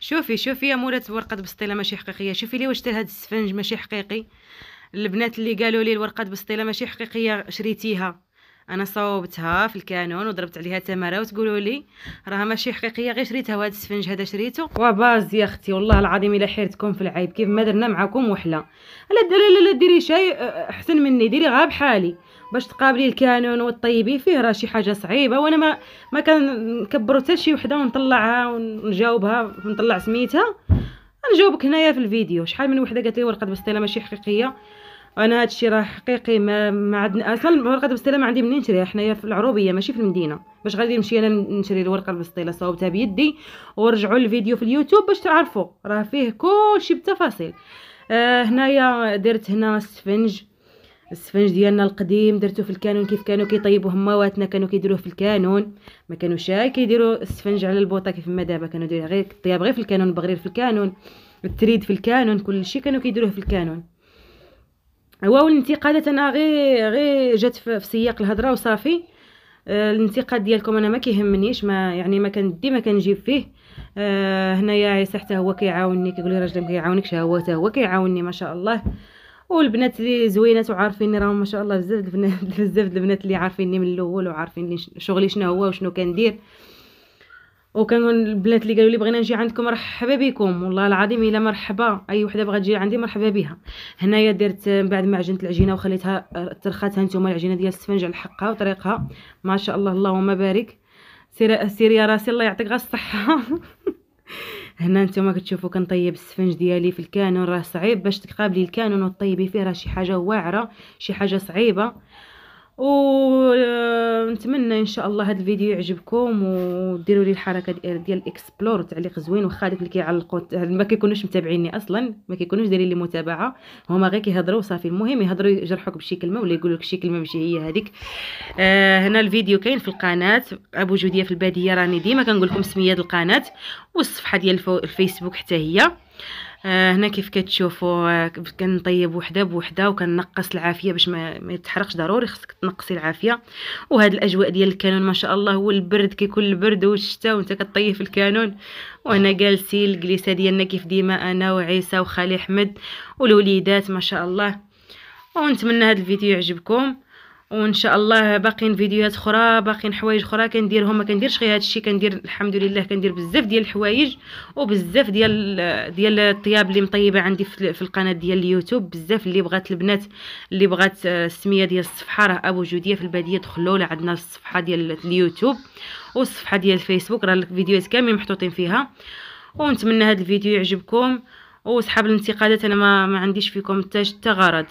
شوفي شوفي يا مولات ورقه بسطيله ماشي حقيقيه شوفي لي واش هذا السفنج ماشي حقيقي البنات اللي قالوا لي الورقه بسطيله ماشي حقيقيه شريتيها انا صوبتها في الكانون وضربت عليها تمارا وتقولوا لي راها ماشي حقيقيه غير شريتها وهذا السفنج هذا شريته وباز يا اختي والله العظيم الا حيرتكم في العيب كيف ما درنا معكم وحله لا لا لا ديري شيء أه، أه، احسن مني ديري غاب بحالي باش تقابلي الكانون وتطيبي فيه راه شي حاجه صعيبه وانا ما ما كنكبروا حتى شي وحده ونطلعها ونجاوبها ونطلع سميتها نجاوبك هنايا في الفيديو شحال من وحده قالت لي ورقه بسطيله ماشي حقيقيه انا هادشي راه حقيقي ما ما عندنا اصلا ورقه البسطيله ما عندي منين نشريها حنايا في العروبيه ماشي في المدينه باش غادي نمشي انا نشري الورقه البسطيله صوبتها بيدي ورجعوا الفيديو في اليوتيوب باش تعرفوا راه فيه كلشي بالتفاصيل آه هنايا درت هنا السفنج السفنج ديالنا القديم درتو في الكانون كيف كانوا كيطيبوه مواتنا كانوا كيديروه في الكانون ما كانوش كيديروا السفنج على البوطه كيف ما دابا كانوا دايرين غير الطياب غير في الكانون بغرير في الكانون التريد في الكانون كلشي كانوا كيديروه في الكانون هو الانتقادات انا غير غير جات في سياق الهضره وصافي آه الانتقاد ديالكم انا ما كيهمنيش ما يعني ما كندي ما كنجيب فيه آه هنايا عيسى حتى هو كيعاونني كيقول لي راجل كيعاونك كيعاونكش هو حتى هو كيعاونني ما شاء الله والبنات اللي زوينات وعارفيني راهم ما شاء الله بزاف البنات بزاف البنات اللي عارفيني من الاول وعارفين شغلي شنو هو وشنو كندير وكنقول البنات اللي قالوا لي بغينا نجي عندكم مرحبا بكم والله العظيم الا مرحبا اي وحده بغات تجي عندي مرحبا بها هنايا درت من بعد ما عجنت العجينه وخليتها ترخاتها نتوما العجينه ديال السفنج على حقها وطريقها ما شاء الله اللهم بارك سير يا راسي الله يعطيك غير الصحه هنا نتوما كتشوفوا كنطيب السفنج ديالي في الكانون راه صعيب باش تقابلي الكانون وتطيبي فيه راه شي حاجه واعره شي حاجه صعيبه ونتمنى ان شاء الله هذا الفيديو يعجبكم وديروا لي الحركه ديال ديال اكسبلور تعليق زوين واخا داك اللي كيعلقوا ما كيكونوش متابعيني اصلا ما كيكونوش دايرين لي متابعه هما غير كيهضروا صافي المهم يهضروا يجرحوك بشي كلمه ولا يقول لك شي كلمه ماشي هي هذيك آه هنا الفيديو كاين في القناه ابو جوديه في الباديه راني ديما كنقول لكم سميه القناه والصفحه ديال الفيسبوك حتى هي آه، هنا كيف كتشوفوا آه، كنطيب وحده بوحده وكنقص العافيه باش ما, يتحرقش ضروري خصك تنقصي العافيه وهاد الاجواء ديال الكانون ما شاء الله هو البرد كيكون البرد والشتاء وانت كطيب في الكانون وانا جالسي الجليسه ديالنا كيف ديما انا وعيسى وخالي احمد والوليدات ما شاء الله ونتمنى هاد الفيديو يعجبكم وان شاء الله باقيين فيديوهات اخرى باقيين حوايج اخرى كنديرهم ما كنديرش غير هادشي كندير الحمد لله كندير بزاف ديال الحوايج وبزاف ديال ديال الطياب اللي مطيبه عندي في القناه ديال اليوتيوب بزاف اللي بغات البنات اللي بغات السميه ديال الصفحه راه ابو جوديه في الباديه دخلوا عندنا الصفحه ديال اليوتيوب والصفحه ديال الفيسبوك راه الفيديوهات كاملين محطوطين فيها ونتمنى هذا الفيديو يعجبكم وصحاب الانتقادات انا ما, ما عنديش فيكم حتى غرض